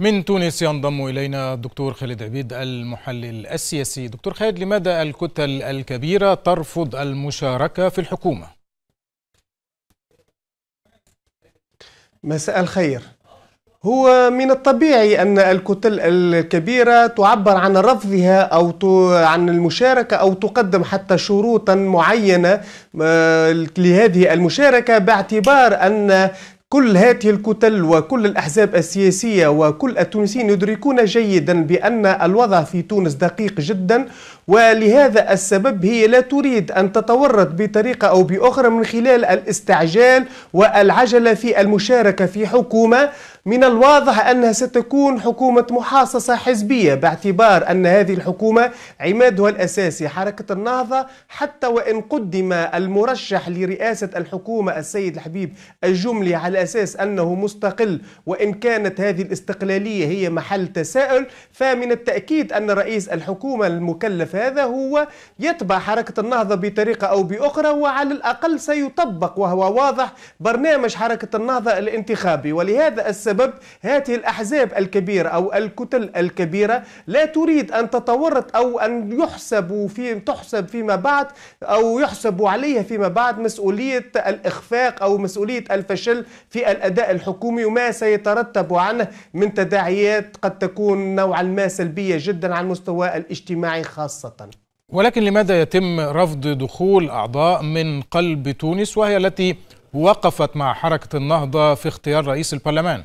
من تونس ينضم إلينا الدكتور خالد عبيد المحلل السياسي دكتور خالد لماذا الكتل الكبيرة ترفض المشاركة في الحكومة؟ مساء الخير هو من الطبيعي أن الكتل الكبيرة تعبر عن رفضها أو عن المشاركة أو تقدم حتى شروطا معينة آه، لهذه المشاركة باعتبار أن كل هذه الكتل وكل الأحزاب السياسية وكل التونسيين يدركون جيدا بأن الوضع في تونس دقيق جدا ولهذا السبب هي لا تريد أن تتورط بطريقة أو بأخرى من خلال الاستعجال والعجلة في المشاركة في حكومة من الواضح أنها ستكون حكومة محاصصة حزبية باعتبار أن هذه الحكومة عمادها الأساسي حركة النهضة حتى وإن قدم المرشح لرئاسة الحكومة السيد الحبيب الجملي على أساس أنه مستقل وإن كانت هذه الاستقلالية هي محل تساؤل فمن التأكيد أن رئيس الحكومة المكلف هذا هو يتبع حركة النهضة بطريقة أو بأخرى وعلى الأقل سيطبق وهو واضح برنامج حركة النهضة الانتخابي ولهذا السبب بسبب هذه الأحزاب الكبيرة أو الكتل الكبيرة لا تريد أن تتورط أو أن يحسب في تحسب فيما بعد أو يحسب عليها فيما بعد مسؤولية الإخفاق أو مسؤولية الفشل في الأداء الحكومي وما سيترتب عنه من تداعيات قد تكون نوعا ما سلبية جدا على المستوى الاجتماعي خاصة ولكن لماذا يتم رفض دخول أعضاء من قلب تونس وهي التي وقفت مع حركة النهضة في اختيار رئيس البرلمان؟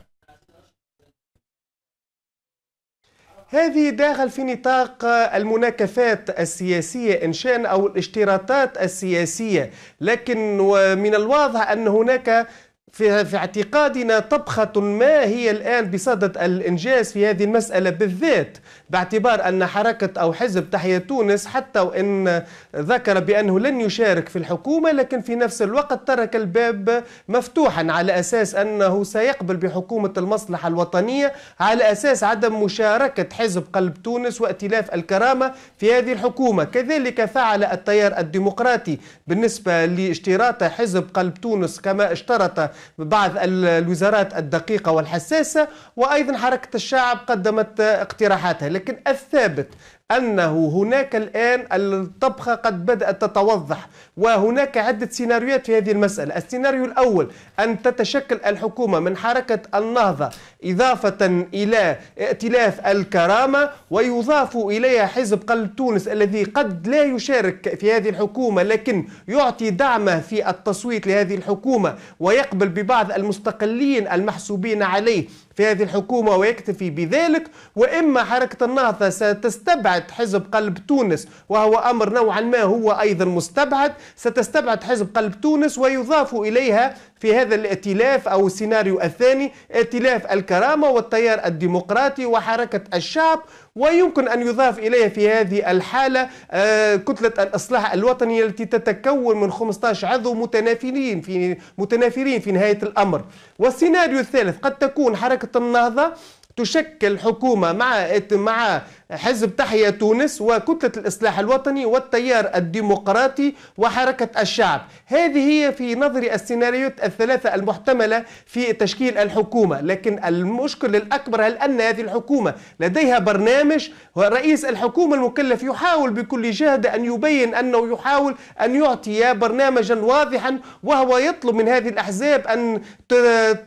هذه داخل في نطاق المناكفات السياسية إن شاء أو الاشتراطات السياسية لكن من الواضح أن هناك في, في اعتقادنا طبخة ما هي الآن بصدد الإنجاز في هذه المسألة بالذات باعتبار أن حركة أو حزب تحية تونس حتى وإن ذكر بأنه لن يشارك في الحكومة لكن في نفس الوقت ترك الباب مفتوحا على أساس أنه سيقبل بحكومة المصلحة الوطنية على أساس عدم مشاركة حزب قلب تونس وائتلاف الكرامة في هذه الحكومة كذلك فعل التيار الديمقراطي بالنسبة لاشتراط حزب قلب تونس كما اشترط بعض الوزارات الدقيقة والحساسة وأيضا حركة الشعب قدمت اقتراحاتها لكن الثابت أنه هناك الآن الطبخة قد بدأت تتوضح وهناك عدة سيناريوهات في هذه المسألة السيناريو الأول أن تتشكل الحكومة من حركة النهضة إضافة إلى ائتلاف الكرامة ويضاف إليها حزب قلب تونس الذي قد لا يشارك في هذه الحكومة لكن يعطي دعمه في التصويت لهذه الحكومة ويقبل ببعض المستقلين المحسوبين عليه في هذه الحكومة ويكتفي بذلك وإما حركة النهضة ستستبعد تستبعد حزب قلب تونس وهو أمر نوعا ما هو أيضا مستبعد ستستبعد حزب قلب تونس ويضاف إليها في هذا الائتلاف أو السيناريو الثاني ائتلاف الكرامة والتيار الديمقراطي وحركة الشعب ويمكن أن يضاف إليها في هذه الحالة آه، كتلة الإصلاح الوطني التي تتكون من 15 عضو متنافرين في متنافرين في نهاية الأمر والسيناريو الثالث قد تكون حركة النهضة تشكل حكومة مع مع حزب تحيا تونس وكتلة الإصلاح الوطني والتيار الديمقراطي وحركة الشعب هذه هي في نظري السيناريوهات الثلاثة المحتملة في تشكيل الحكومة لكن المشكل الأكبر هل أن هذه الحكومة لديها برنامج ورئيس الحكومة المكلف يحاول بكل جهد أن يبين أنه يحاول أن يعطي برنامجا واضحا وهو يطلب من هذه الأحزاب أن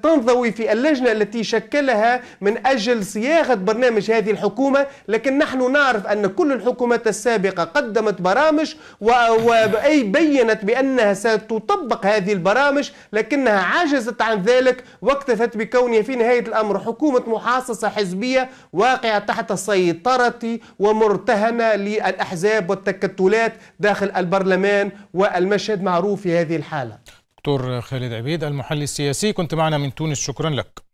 تنضوي في اللجنة التي شكلها من أجل أجل صياغة برنامج هذه الحكومة لكن نحن نعرف أن كل الحكومات السابقة قدمت برامج وأي بيّنت بأنها ستطبق هذه البرامج لكنها عجزت عن ذلك واكتفت بكونها في نهاية الأمر حكومة محاصصة حزبية واقعة تحت سيطرة ومرتهنة للأحزاب والتكتلات داخل البرلمان والمشهد معروف في هذه الحالة دكتور خالد عبيد المحلل السياسي كنت معنا من تونس شكرا لك